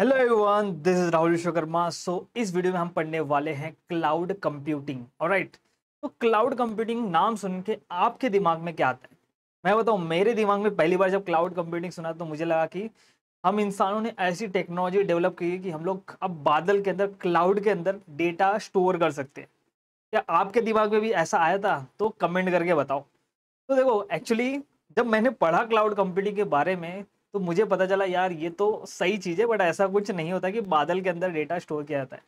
Hello everyone this is Rahul Vishwakarma so इस video में हम पढ़ने वाले हैं क्लाउड कंप्यूटिंग ऑलराइट तो क्लाउड कंप्यूटिंग नाम सुन के आपके दिमाग में क्या आता है मैं बताऊँ मेरे दिमाग में पहली बार जब क्लाउड कंप्यूटिंग सुना तो मुझे लगा कि हम इंसानों ने ऐसी टेक्नोलॉजी डेवलप की कि हम लोग अब बादल के अंदर क्लाउड के अंदर डेटा स्टोर कर सकते हैं क्या आपके दिमाग में भी ऐसा आया था तो कमेंट करके बताओ तो देखो एक्चुअली जब मैंने पढ़ा क्लाउड कंप्यूटिंग के बारे में तो मुझे पता चला यार ये तो सही चीज़ है बट ऐसा कुछ नहीं होता कि बादल के अंदर डेटा स्टोर किया जाता है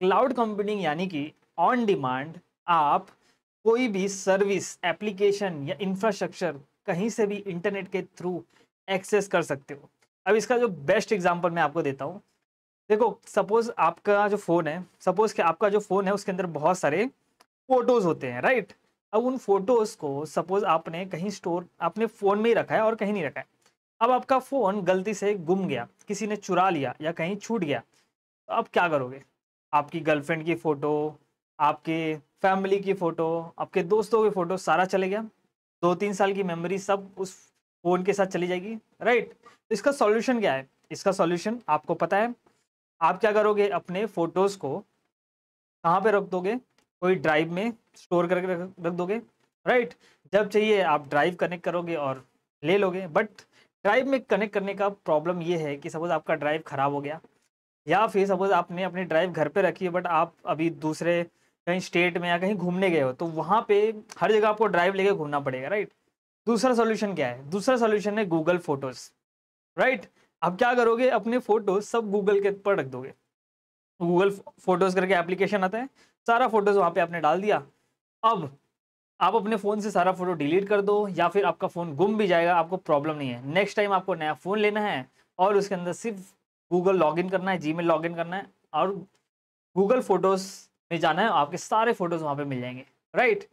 क्लाउड कंप्यूटिंग यानी कि ऑन डिमांड आप कोई भी सर्विस एप्लीकेशन या इंफ्रास्ट्रक्चर कहीं से भी इंटरनेट के थ्रू एक्सेस कर सकते हो अब इसका जो बेस्ट एग्जाम्पल मैं आपको देता हूँ देखो सपोज आपका जो फ़ोन है सपोज कि आपका जो फ़ोन है उसके अंदर बहुत सारे फ़ोटोज़ होते हैं राइट अब उन फ़ोटोज़ को सपोज़ आपने कहीं स्टोर आपने फ़ोन में ही रखा है और कहीं नहीं रखा है अब आपका फ़ोन गलती से गुम गया किसी ने चुरा लिया या कहीं छूट गया तो आप क्या करोगे आपकी गर्लफ्रेंड की फ़ोटो आपके फैमिली की फ़ोटो आपके दोस्तों की फ़ोटो सारा चले गया दो तीन साल की मेमोरी सब उस फ़ोन के साथ चली जाएगी राइट तो इसका सॉल्यूशन क्या है इसका सॉल्यूशन आपको पता है आप क्या करोगे अपने फ़ोटोज़ को कहाँ पे रख दोगे कोई ड्राइव में स्टोर करके रख दोगे राइट जब चाहिए आप ड्राइव कनेक्ट करोगे और ले लोगे बट ड्राइव में कनेक्ट करने का प्रॉब्लम ये है कि सपोज़ आपका ड्राइव ख़राब हो गया या फिर सपोज़ आपने अपनी ड्राइव घर पे रखी है बट आप अभी दूसरे कहीं स्टेट में या कहीं घूमने गए हो तो वहाँ पे हर जगह आपको ड्राइव लेके घूमना पड़ेगा राइट दूसरा सोल्यूशन क्या है दूसरा सोल्यूशन है गूगल फोटोज़ राइट अब क्या करोगे अपने फ़ोटोज़ सब गूगल के पर रख दोगे गूगल फोटोज़ करके एप्लीकेशन आता है सारा फोटोज़ वहाँ पर आपने डाल दिया अब आप अपने फ़ोन से सारा फ़ोटो डिलीट कर दो या फिर आपका फ़ोन गुम भी जाएगा आपको प्रॉब्लम नहीं है नेक्स्ट टाइम आपको नया फ़ोन लेना है और उसके अंदर सिर्फ गूगल लॉगिन करना है जी मेल इन करना है और गूगल फ़ोटोज़ में जाना है आपके सारे फ़ोटोज़ वहाँ पर मिल जाएंगे राइट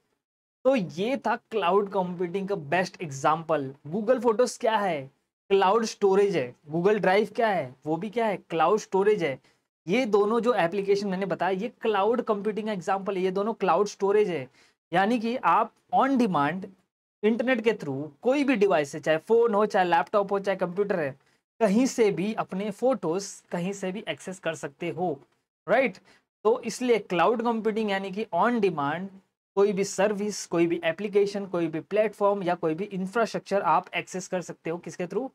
तो ये था क्लाउड कंप्यूटिंग का बेस्ट एग्जाम्पल गूगल फ़ोटोज़ क्या है क्लाउड स्टोरेज है गूगल ड्राइव क्या है वो भी क्या है क्लाउड स्टोरेज है ये दोनों जो एप्लीकेशन मैंने बताया ये क्लाउड कंप्यूटिंग का एग्जाम्पल है ये दोनों क्लाउड स्टोरेज है यानी कि आप ऑन डिमांड इंटरनेट के थ्रू कोई भी डिवाइस है चाहे फ़ोन हो चाहे लैपटॉप हो चाहे कंप्यूटर है कहीं से भी अपने फोटोज़ कहीं से भी एक्सेस कर सकते हो राइट तो इसलिए क्लाउड कंप्यूटिंग यानी कि ऑन डिमांड कोई भी सर्विस कोई भी एप्लीकेशन कोई भी प्लेटफॉर्म या कोई भी इंफ्रास्ट्रक्चर आप एक्सेस कर सकते हो किसके थ्रू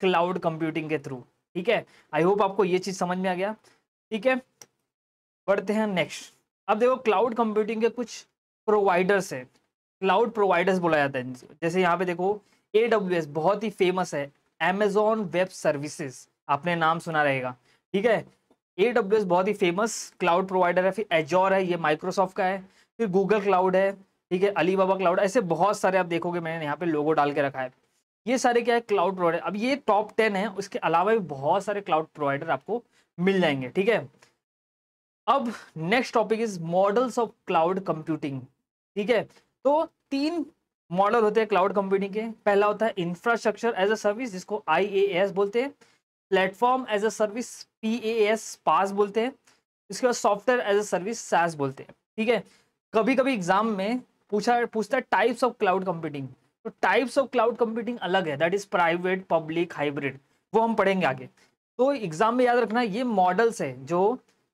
क्लाउड कंप्यूटिंग के थ्रू ठीक है आई होप आपको ये चीज़ समझ में आ गया ठीक है बढ़ते हैं नेक्स्ट अब देखो क्लाउड कंप्यूटिंग के कुछ प्रोवाइडर्स है क्लाउड प्रोवाइडर्स बोला जाता है जैसे यहाँ पे देखो ए बहुत ही फेमस है एमेजॉन वेब सर्विसेज आपने नाम सुना रहेगा ठीक है ए बहुत ही फेमस क्लाउड प्रोवाइडर है फिर एजोर है ये माइक्रोसॉफ्ट का है फिर गूगल क्लाउड है ठीक है अली बाबा क्लाउड ऐसे बहुत सारे आप देखोगे मैंने यहाँ पे लोगो डाल के रखा है ये सारे क्या है क्लाउड प्रोवाइडर अब ये टॉप टेन है उसके अलावा भी बहुत सारे क्लाउड प्रोवाइडर आपको मिल जाएंगे ठीक है अब next topic is models of cloud computing ठीक है तो तीन मॉडल होते हैं क्लाउड कंप्यूटिंग के पहला होता है इंफ्रास्ट्रक्चर एज अ सर्विस जिसको आई बोलते हैं platform as a service P A PaaS बोलते हैं इसके बाद software as a service SaaS बोलते हैं ठीक है कभी कभी एग्जाम में पूछा पूछता है टाइप्स ऑफ क्लाउड कंप्यूटिंग तो टाइप्स ऑफ क्लाउड कंप्यूटिंग अलग है that is private public hybrid वो हम पढ़ेंगे आगे तो एग्जाम में याद रखना ये मॉडल्स है जो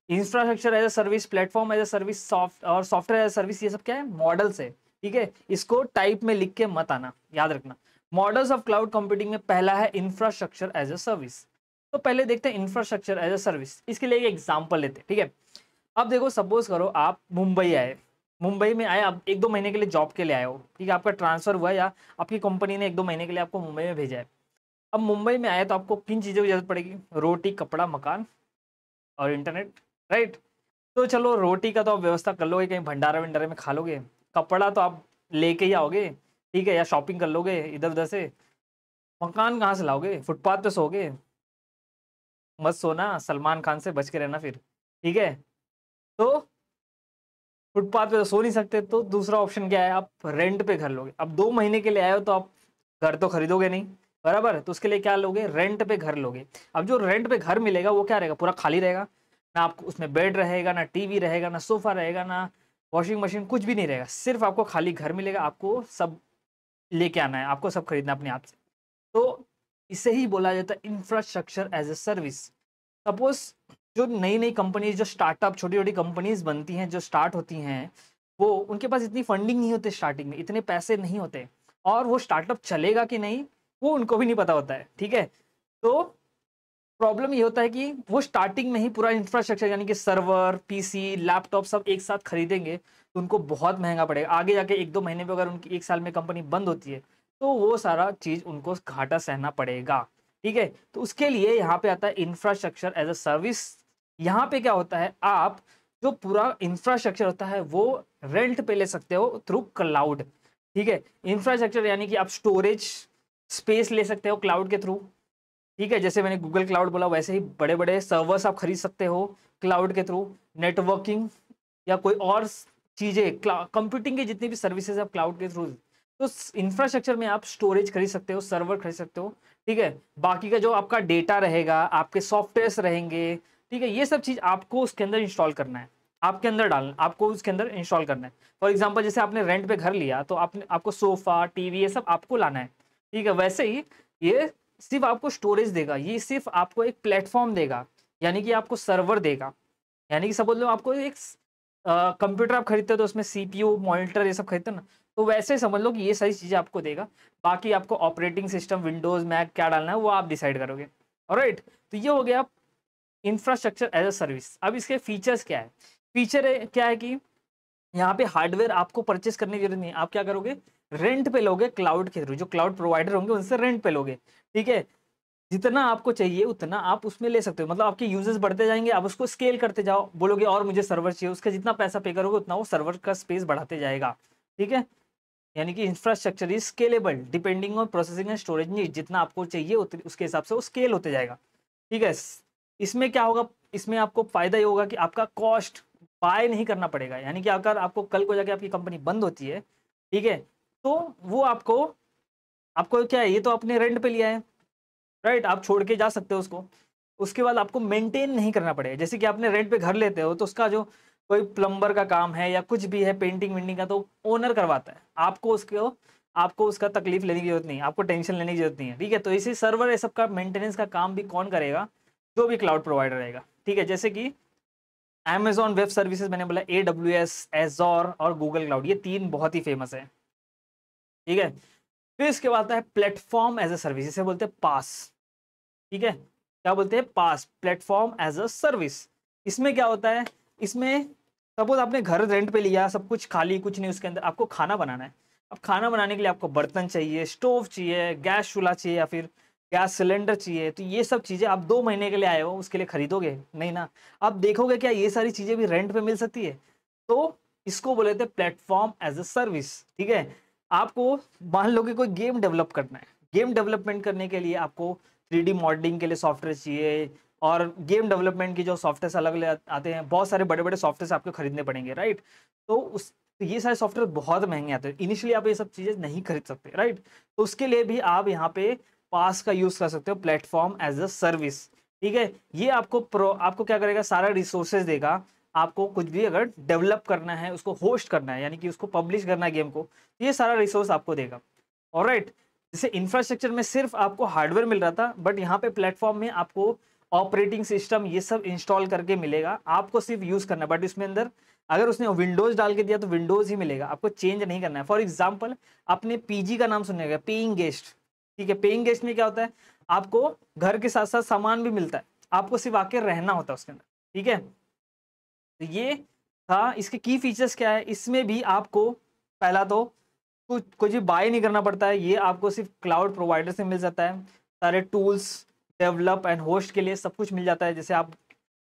infrastructure as a service platform as a service soft और सॉफ्टवेयर एज ए सर्विस ये सब क्या है मॉडल्स है ठीक है इसको टाइप में लिख के मत आना याद रखना मॉडल्स ऑफ क्लाउड कंप्यूटिंग में पहला है इंफ्रास्ट्रक्चर एज ए सर्विस तो पहले देखते हैं इंफ्रास्ट्रक्चर एज ए सर्विस इसके लिए एग्जाम्पल लेते हैं ठीक है अब देखो सपोज करो आप मुंबई आए मुंबई में आए आप एक दो महीने के लिए जॉब के लिए आए हो ठीक है आपका ट्रांसफर हुआ या आपकी कंपनी ने एक दो महीने के लिए आपको मुंबई में भेजा है अब मुंबई में आए तो आपको किन चीज़ों की जरूरत पड़ेगी रोटी कपड़ा मकान और इंटरनेट राइट तो चलो रोटी का तो आप व्यवस्था कर लोगे कहीं भंडारा वंडारे में खा लोगे कपड़ा तो आप लेके ही आओगे ठीक है या शॉपिंग कर लोगे इधर उधर से मकान कहाँ से लाओगे फुटपाथ पे सोगे मत सोना सलमान खान से बच के रहना फिर ठीक है तो फुटपाथ पे तो सो नहीं सकते तो दूसरा ऑप्शन क्या है आप रेंट पे घर लोगे अब दो महीने के लिए आए हो तो आप घर तो खरीदोगे नहीं बराबर तो उसके लिए क्या लोगे रेंट पे घर लोगे अब जो रेंट पे घर मिलेगा वो क्या रहेगा पूरा खाली रहेगा ना आपको उसमें बेड रहेगा ना टीवी रहेगा ना सोफ़ा रहेगा ना वॉशिंग मशीन कुछ भी नहीं रहेगा सिर्फ आपको खाली घर मिलेगा आपको सब लेके आना है आपको सब खरीदना अपने आप से तो इसे ही बोला जाता है infrastructure as a service suppose जो नई नई कंपनीज जो स्टार्टअप छोटी छोटी कंपनीज बनती हैं जो स्टार्ट होती हैं वो उनके पास इतनी फंडिंग नहीं होती स्टार्टिंग में इतने पैसे नहीं होते और वो स्टार्टअप चलेगा कि नहीं वो उनको भी नहीं पता होता है ठीक है तो प्रॉब्लम ये होता है कि वो स्टार्टिंग में ही पूरा इंफ्रास्ट्रक्चर यानी कि सर्वर पीसी लैपटॉप सब एक साथ खरीदेंगे तो उनको बहुत महंगा पड़ेगा आगे जाके एक दो महीने में अगर उनकी एक साल में कंपनी बंद होती है तो वो सारा चीज़ उनको घाटा सहना पड़ेगा ठीक है तो उसके लिए यहाँ पे आता है इंफ्रास्ट्रक्चर एज अ सर्विस यहाँ पे क्या होता है आप जो पूरा इंफ्रास्ट्रक्चर होता है वो रेंट पे ले सकते हो थ्रू क्लाउड ठीक है इंफ्रास्ट्रक्चर यानी कि आप स्टोरेज स्पेस ले सकते हो क्लाउड के थ्रू ठीक है जैसे मैंने गूगल क्लाउड बोला वैसे ही बड़े बड़े सर्वर्स आप खरीद सकते हो क्लाउड के थ्रू नेटवर्किंग या कोई और चीज़ें कंप्यूटिंग की जितनी भी सर्विसेज आप क्लाउड के थ्रू तो इंफ्रास्ट्रक्चर में आप स्टोरेज खरीद सकते हो सर्वर खरीद सकते हो ठीक है बाकी का जो आपका डेटा रहेगा आपके सॉफ्टवेयर्स रहेंगे ठीक है ये सब चीज़ आपको उसके अंदर इंस्टॉल करना है आपके अंदर डालना आपको उसके अंदर इंस्टॉल करना है फॉर एग्जाम्पल जैसे आपने रेंट पे घर लिया तो आपने आपको सोफ़ा टीवी ये सब आपको लाना है ठीक है वैसे ही ये सिर्फ आपको स्टोरेज देगा ये सिर्फ आपको एक प्लेटफॉर्म देगा यानी कि आपको सर्वर देगा यानी कि सपोज लो आपको एक कंप्यूटर आप खरीदते हो तो उसमें सी पी मॉनिटर ये सब खरीदते हो ना तो वैसे समझ लो कि ये सारी चीज़ें आपको देगा बाकी आपको ऑपरेटिंग सिस्टम विंडोज़ मैक क्या डालना है वो आप डिसाइड करोगे और राइट तो ये हो गया इंफ्रास्ट्रक्चर एज अ सर्विस अब इसके फीचर्स क्या है फीचर है, क्या है कि यहाँ पे हार्डवेयर आपको परचेस करने की जरूरत नहीं आप क्या करोगे रेंट पे लोगे क्लाउड के थ्रू जो क्लाउड प्रोवाइडर होंगे उनसे रेंट पे लोगे ठीक है जितना आपको चाहिए उतना आप उसमें ले सकते हो मतलब आपके यूजर्स बढ़ते जाएंगे आप उसको स्केल करते जाओ बोलोगे और मुझे सर्वर चाहिए उसका जितना पैसा पे करोगे उतना वो सर्वर का स्पेस बढ़ाते जाएगा ठीक है यानी कि infrastructure is scalable depending on processing and storage need जितना आपको चाहिए उसके हिसाब से वो स्केल होते जाएगा ठीक है इसमें क्या होगा इसमें आपको फायदा ये होगा कि आपका कॉस्ट बाय नहीं करना पड़ेगा यानी कि अगर आपको कल को जाके आपकी कंपनी बंद होती है ठीक है तो वो आपको आपको क्या है ये तो आपने रेंट पे लिया है राइट आप छोड़ के जा सकते हो उसको उसके बाद आपको मेंटेन नहीं करना पड़ेगा जैसे कि आपने रेंट पे घर लेते हो तो उसका जो कोई प्लम्बर का काम है या कुछ भी है पेंटिंग वेंटिंग का तो ओनर करवाता है आपको उसको आपको उसका तकलीफ लेने की जरूरत नहीं आपको टेंशन लेने की जरूरत नहीं है ठीक है तो इसी सर्वर ये सबका मेंटेनेंस का काम भी कौन करेगा जो भी क्लाउड प्रोवाइडर रहेगा ठीक है जैसे कि Amazon वेब Services मैंने बोला AWS, Azure एस और गूगल क्लाउड ये तीन बहुत ही फेमस है ठीक है फिर इसके बाद आता है प्लेटफॉर्म एज ए सर्विस इसे बोलते हैं पास ठीक है क्या बोलते हैं PaaS platform as a service इसमें क्या होता है इसमें सपोज आपने घर रेंट पे लिया सब कुछ खाली कुछ नहीं उसके अंदर आपको खाना बनाना है अब खाना बनाने के लिए आपको बर्तन चाहिए स्टोव चाहिए गैस चूल्हा चाहिए या फिर गैस सिलेंडर चाहिए तो ये सब चीज़ें आप दो महीने के लिए आए हो उसके लिए खरीदोगे नहीं ना आप देखोगे क्या ये सारी चीज़ें भी रेंट पे मिल सकती है तो इसको बोले थे प्लेटफॉर्म एज अ सर्विस ठीक है आपको मान लो कि कोई गेम डेवलप करना है गेम डेवलपमेंट करने के लिए आपको थ्री मॉडलिंग के लिए सॉफ्टवेयर चाहिए और गेम डेवलपमेंट के जो सॉफ्टवेयर अलग अलग आते हैं बहुत सारे बड़े बड़े सॉफ्टवेयर आपको खरीदने पड़ेंगे राइट तो उस तो ये सारे सॉफ्टवेयर बहुत महंगे आते हैं इनिशियली आप ये सब चीज़ें नहीं खरीद सकते राइट तो उसके लिए भी आप यहाँ पे पास का यूज़ कर सकते हो प्लेटफॉर्म एज अ सर्विस ठीक है ये आपको प्रो आपको क्या करेगा सारा रिसोर्सेज देगा आपको कुछ भी अगर डेवलप करना है उसको होस्ट करना है यानी कि उसको पब्लिश करना है गेम को ये सारा रिसोर्स आपको देगा और राइट जैसे इंफ्रास्ट्रक्चर में सिर्फ आपको हार्डवेयर मिल रहा था बट यहाँ पे प्लेटफॉर्म में आपको ऑपरेटिंग सिस्टम ये सब इंस्टॉल करके मिलेगा आपको सिर्फ यूज़ करना है बट इसमें अंदर अगर उसने विंडोज़ डाल के दिया तो विंडोज़ ही मिलेगा आपको चेंज नहीं करना है फॉर एग्जाम्पल आपने पीजी का नाम सुनने का पेइंग गेस्ट ठीक है पेइंग गेस्ट में क्या होता है आपको घर के साथ साथ सामान भी मिलता है आपको सिर्फ आके रहना होता है उसके अंदर ठीक है तो ये था इसके की फीचर्स क्या है इसमें भी आपको पहला तो कुछ कुछ भी बाय नहीं करना पड़ता है ये आपको सिर्फ क्लाउड प्रोवाइडर से मिल जाता है सारे टूल्स डेवलप एंड होस्ट के लिए सब कुछ मिल जाता है जैसे आप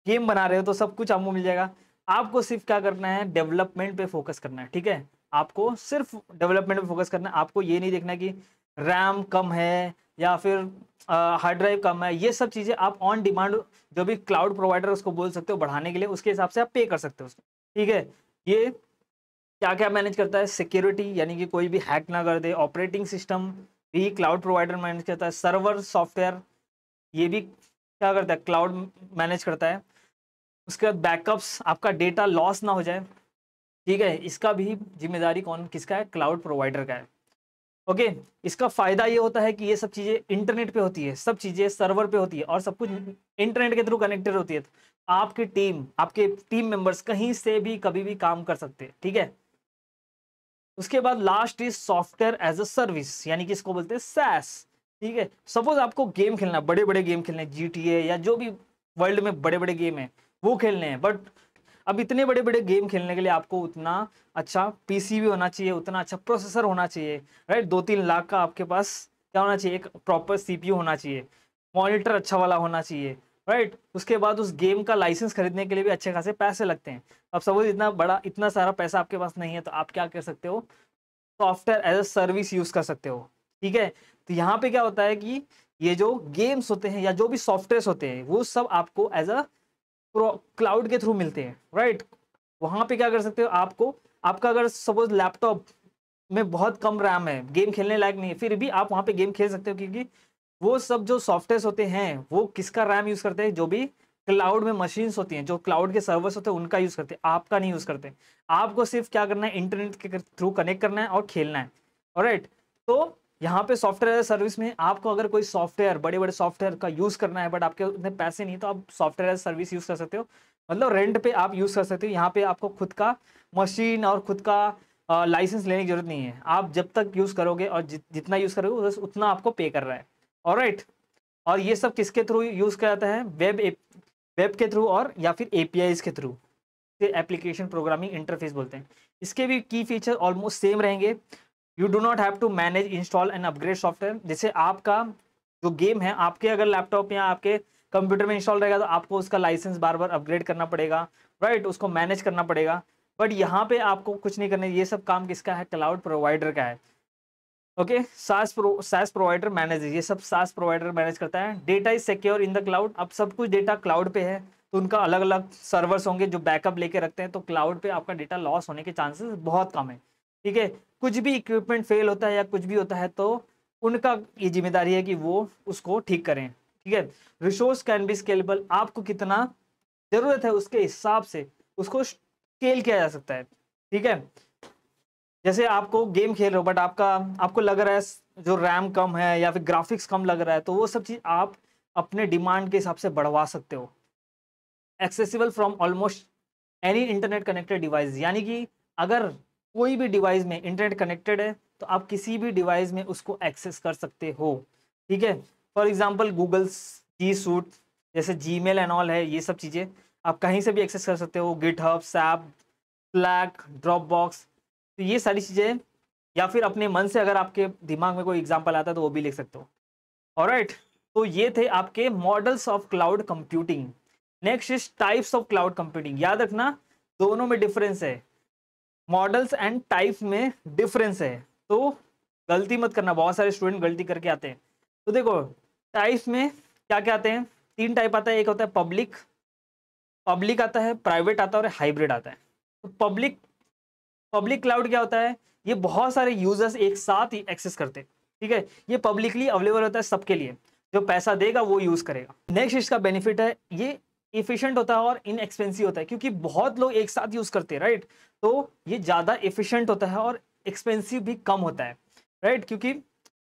गेम बना रहे हो तो सब कुछ आपको मिल जाएगा आपको सिर्फ क्या करना है डेवलपमेंट पे फोकस करना है ठीक है आपको सिर्फ डेवलपमेंट पे फोकस करना है आपको ये नहीं देखना कि रैम कम है या फिर हार्ड ड्राइव कम है ये सब चीज़ें आप ऑन डिमांड जो भी क्लाउड प्रोवाइडर उसको बोल सकते हो बढ़ाने के लिए उसके हिसाब से आप पे कर सकते हो उसको ठीक है ये क्या क्या मैनेज करता है सिक्योरिटी यानी कि कोई भी हैक ना कर दे ऑपरेटिंग सिस्टम भी क्लाउड प्रोवाइडर मैनेज करता है सर्वर सॉफ्टवेयर ये भी क्या करता है क्लाउड मैनेज करता है उसके बाद बैकअप्स आपका डेटा लॉस ना हो जाए ठीक है इसका भी जिम्मेदारी कौन किसका है क्लाउड प्रोवाइडर का है ओके okay, इसका फायदा ये होता है कि ये सब चीजें इंटरनेट पे होती है सब चीजें सर्वर पे होती है और सब कुछ इंटरनेट के थ्रू कनेक्टेड होती है आपकी टीम आपके टीम मेंबर्स कहीं से भी कभी भी काम कर सकते हैं ठीक है उसके बाद last is software as a service यानी कि इसको बोलते हैं सैस ठीक है सपोज आपको गेम खेलना बड़े बड़े गेम खेलने जी या जो भी वर्ल्ड में बड़े बड़े गेम है वो खेलने हैं बट अब इतने बड़े बड़े गेम खेलने के लिए आपको उतना अच्छा पीसी भी होना चाहिए उतना अच्छा प्रोसेसर होना चाहिए राइट दो तीन लाख का आपके पास क्या होना चाहिए एक प्रॉपर सीपीयू होना चाहिए मॉनिटर अच्छा वाला होना चाहिए राइट उसके बाद उस गेम का लाइसेंस खरीदने के लिए भी अच्छे खासे पैसे लगते हैं अब सपोज इतना बड़ा इतना सारा पैसा आपके पास नहीं है तो आप क्या कर सकते हो software as a service use कर सकते हो ठीक है तो यहाँ पे क्या होता है कि ये जो गेम्स होते हैं या जो भी सॉफ्टवेयर होते हैं वो सब आपको एज अ क्लाउड के थ्रू मिलते हैं राइट वहां पे क्या कर सकते हो आपको आपका अगर सपोज लैपटॉप में बहुत कम रैम है गेम खेलने लायक नहीं है फिर भी आप वहाँ पे गेम खेल सकते हो क्योंकि वो सब जो सॉफ्टवेयर होते हैं वो किसका रैम यूज़ करते हैं जो भी क्लाउड में मशीन्स होती हैं जो क्लाउड के सर्वर्स होते हैं उनका यूज़ करते हैं आपका नहीं यूज़ करते आपको सिर्फ क्या करना है इंटरनेट के थ्रू कनेक्ट करना है और खेलना है राइट तो यहाँ पे सॉफ्टवेयर सर्विस में आपको अगर कोई सॉफ्टवेयर बड़े बड़े सॉफ्टवेयर का यूज़ करना है बट आपके उतने पैसे नहीं तो आप सॉफ्टवेयर सर्विस यूज़ कर सकते हो मतलब रेंट पे आप यूज़ कर सकते हो यहाँ पे आपको खुद का मशीन और खुद का लाइसेंस लेने की ज़रूरत नहीं है आप जब तक यूज़ करोगे और जितना यूज़ करोगे बस उतना आपको पे कर रहा है और right? और ये सब किसके थ्रू यूज़ किया जाता है वेब वेब के थ्रू और या फिर ए के थ्रू एप्लीकेशन प्रोग्रामिंग इंटरफेस बोलते हैं इसके भी की फीचर ऑलमोस्ट सेम रहेंगे you do not have to manage install and upgrade software जैसे आपका जो गेम है आपके अगर लैपटॉप या आपके कंप्यूटर में इंस्टॉल रहेगा तो आपको उसका लाइसेंस बार बार अपग्रेड करना पड़ेगा राइट right? उसको मैनेज करना पड़ेगा बट यहाँ पे आपको कुछ नहीं करना ये सब काम किसका है क्लाउड प्रोवाइडर का है ओके सास प्रो सास प्रोवाइडर मैनेज ये सब सास प्रोवाइडर मैनेज करता है data is secure in the cloud अब सब कुछ डेटा क्लाउड पे है तो उनका अलग अलग सर्वर्स होंगे जो बैकअप लेके रखते हैं तो क्लाउड पे आपका डेटा लॉस होने के चांसेस बहुत कम है ठीक है कुछ भी इक्विपमेंट फेल होता है या कुछ भी होता है तो उनका ये जिम्मेदारी है कि वो उसको ठीक करें ठीक है रिसोर्स कैन बी स्केलेबल आपको कितना ज़रूरत है उसके हिसाब से उसको स्केल किया जा सकता है ठीक है जैसे आपको गेम खेल रहे हो बट आपका आपको लग रहा है जो रैम कम है या फिर ग्राफिक्स कम लग रहा है तो वो सब चीज़ आप अपने डिमांड के हिसाब से बढ़वा सकते हो accessible from almost any internet connected device यानी कि अगर कोई भी डिवाइस में इंटरनेट कनेक्टेड है तो आप किसी भी डिवाइस में उसको एक्सेस कर सकते हो ठीक है for example Google G suite जैसे जी मेल एंड ऑल है ये सब चीज़ें आप कहीं से भी एक्सेस कर सकते हो GitHub SAP Slack Dropbox तो ये सारी चीज़ें या फिर अपने मन से अगर आपके दिमाग में कोई एग्जाम्पल आता है तो वो भी लिख सकते हो और राइट तो ये थे आपके models of cloud computing next is types of cloud computing याद रखना दोनों में डिफरेंस है मॉडल्स एंड टाइप में डिफरेंस है तो गलती मत करना बहुत सारे स्टूडेंट गलती करके आते हैं तो देखो टाइप्स में क्या क्या आते हैं तीन टाइप आता है एक होता है पब्लिक पब्लिक आता है प्राइवेट आता है और हाइब्रिड आता है तो पब्लिक पब्लिक क्लाउड क्या होता है ये बहुत सारे यूजर्स एक साथ ही एक्सेस करते हैं ठीक है ये पब्लिकली अवेलेबल होता है सबके लिए जो पैसा देगा वो यूज करेगा नेक्स्ट इसका बेनिफिट है ये इफिशियंट होता है और इनएक्सपेंसिव होता है क्योंकि बहुत लोग एक साथ यूज करते हैं राइट तो ये ज़्यादा इफिशियंट होता है और एक्सपेंसिव भी कम होता है राइट क्योंकि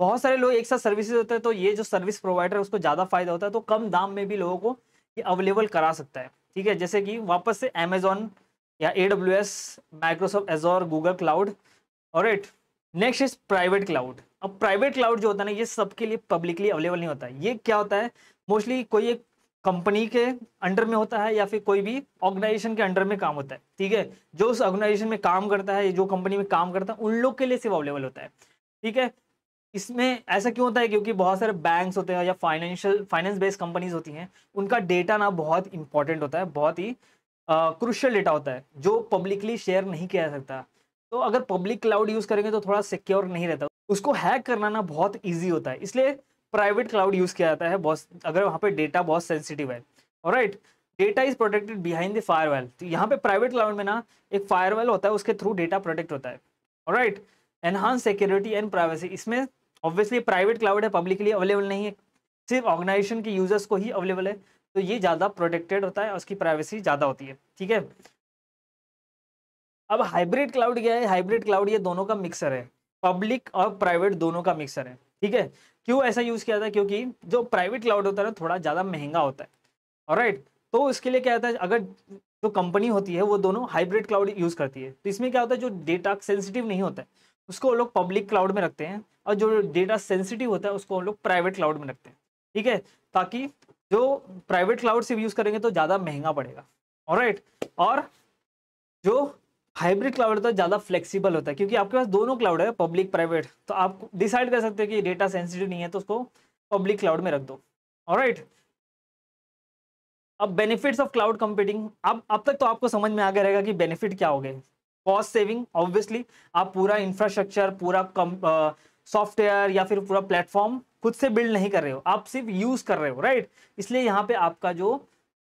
बहुत सारे लोग एक साथ सर्विसेज होते हैं तो ये जो सर्विस प्रोवाइडर है उसको ज़्यादा फायदा होता है तो कम दाम में भी लोगों को ये अवेलेबल करा सकता है ठीक है जैसे कि वापस से अमेजोन या A W S Microsoft Azure Google cloud और right next is private cloud अब प्राइवेट क्लाउड जो होता है ना ये सबके लिए पब्लिकली अवेलेबल नहीं होता है ये क्या होता है मोस्टली कोई एक कंपनी के अंडर में होता है या फिर कोई भी ऑर्गेनाइजेशन के अंडर में काम होता है ठीक है जो उस ऑर्गेनाइजेशन में काम करता है जो कंपनी में काम करता है उन लोग के लिए सिर्फ अवेलेबल होता है ठीक है इसमें ऐसा क्यों होता है क्योंकि बहुत सारे बैंक्स होते हैं या फाइनेंशियल फाइनेंस बेस्ड कंपनीज होती हैं उनका डेटा ना बहुत इंपॉर्टेंट होता है बहुत ही क्रूशल डेटा होता है जो पब्लिकली शेयर नहीं किया जा सकता तो अगर पब्लिक क्लाउड यूज़ करेंगे तो थोड़ा सिक्योर नहीं रहता उसको हैक करना ना बहुत ईजी होता है इसलिए प्राइवेट क्लाउड यूज किया जाता है बहुत अगर वहाँ पे डेटा बहुत सेंसिटिव है और right data is protected behind the firewall तो यहाँ पे प्राइवेट क्लाउड में ना एक फायरवेल होता है उसके थ्रू डेटा प्रोटेक्ट होता है और right enhance security and privacy इसमें ऑब्वियसली प्राइवेट क्लाउड है पब्लिकली अवेलेबल नहीं है सिर्फ ऑर्गेनाइजेशन के यूजर्स को ही अवेलेबल है तो ये ज़्यादा प्रोटेक्टेड होता है उसकी प्राइवेसी ज़्यादा होती है ठीक है अब हाइब्रिड क्लाउड क्या है हाइब्रिड क्लाउड ये दोनों का मिक्सर है पब्लिक और प्राइवेट दोनों का मिक्सर है ठीक है क्यों ऐसा यूज़ किया था क्योंकि जो प्राइवेट क्लाउड होता है ना थोड़ा ज़्यादा महंगा होता है और राइट तो इसके लिए क्या होता है अगर जो कंपनी होती है वो दोनों हाइब्रिड क्लाउड यूज़ करती है तो इसमें क्या होता है जो डेटा सेंसिटिव नहीं होता है उसको लोग पब्लिक क्लाउड में रखते हैं और जो डेटा सेंसिटिव होता है उसको हम लोग प्राइवेट क्लाउड में रखते हैं ठीक है ताकि जो प्राइवेट क्लाउड से यूज़ करेंगे तो ज़्यादा महंगा पड़ेगा और और जो हाइब्रिड क्लाउड तो ज़्यादा फ्लेक्सिबल होता है क्योंकि आपके पास दोनों क्लाउड है पब्लिक प्राइवेट तो आप डिसाइड कर सकते हो कि डेटा सेंसिटिव नहीं है तो उसको पब्लिक क्लाउड में रख दो ऑलराइट अब बेनिफिट्स ऑफ क्लाउड कंप्यूटिंग अब अब तक तो आपको समझ में आ गया रहेगा कि बेनिफिट क्या हो गए कॉस्ट सेविंग ऑब्वियसली आप पूरा इंफ्रास्ट्रक्चर पूरा सॉफ्टवेयर या फिर पूरा प्लेटफॉर्म खुद से बिल्ड नहीं कर रहे हो आप सिर्फ यूज कर रहे हो राइट right? इसलिए यहाँ पे आपका जो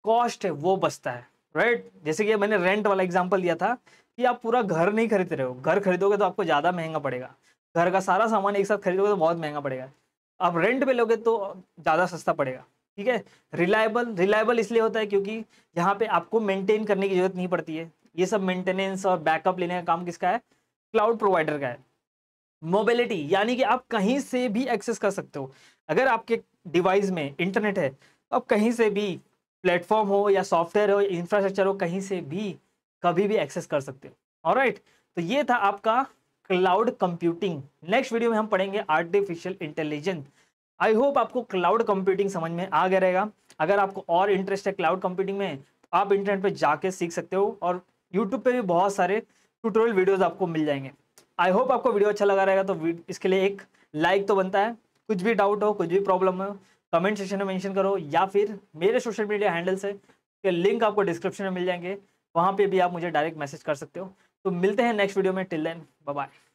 कॉस्ट है वो बचता है राइट right? जैसे कि मैंने रेंट वाला एग्जाम्पल दिया था कि आप पूरा घर नहीं खरीद रहे हो घर खरीदोगे तो आपको ज़्यादा महंगा पड़ेगा घर का सारा सामान एक साथ खरीदोगे तो बहुत महंगा पड़ेगा आप रेंट पे लोगे तो ज़्यादा सस्ता पड़ेगा ठीक है रिलायबल रिलायबल इसलिए होता है क्योंकि यहाँ पे आपको मेंटेन करने की जरूरत नहीं पड़ती है ये सब मेंटेनेंस और बैकअप लेने का काम किसका है क्लाउड प्रोवाइडर का है मोबिलिटी यानी कि आप कहीं से भी एक्सेस कर सकते हो अगर आपके डिवाइस में इंटरनेट है तो आप कहीं से भी प्लेटफॉर्म हो या सॉफ्टवेयर हो इंफ्रास्ट्रक्चर हो कहीं से भी कभी भी एक्सेस कर सकते हो और राइट तो ये था आपका क्लाउड कंप्यूटिंग नेक्स्ट वीडियो में हम पढ़ेंगे आर्टिफिशियल इंटेलिजेंस आई होप आपको क्लाउड कंप्यूटिंग समझ में आ गया रहेगा अगर आपको और इंटरेस्ट है क्लाउड कंप्यूटिंग में तो आप इंटरनेट पर जाके सीख सकते हो और यूट्यूब पर भी बहुत सारे ट्यूटोरियल वीडियोज़ आपको मिल जाएंगे आई होप आपको वीडियो अच्छा लगा रहेगा तो इसके लिए एक लाइक तो बनता है कुछ भी डाउट हो कुछ भी प्रॉब्लम हो कमेंट सेक्शन में मेंशन करो या फिर मेरे सोशल मीडिया हैंडल से के लिंक आपको डिस्क्रिप्शन में मिल जाएंगे वहाँ पे भी आप मुझे डायरेक्ट मैसेज कर सकते हो तो मिलते हैं नेक्स्ट वीडियो में टिल देन बाय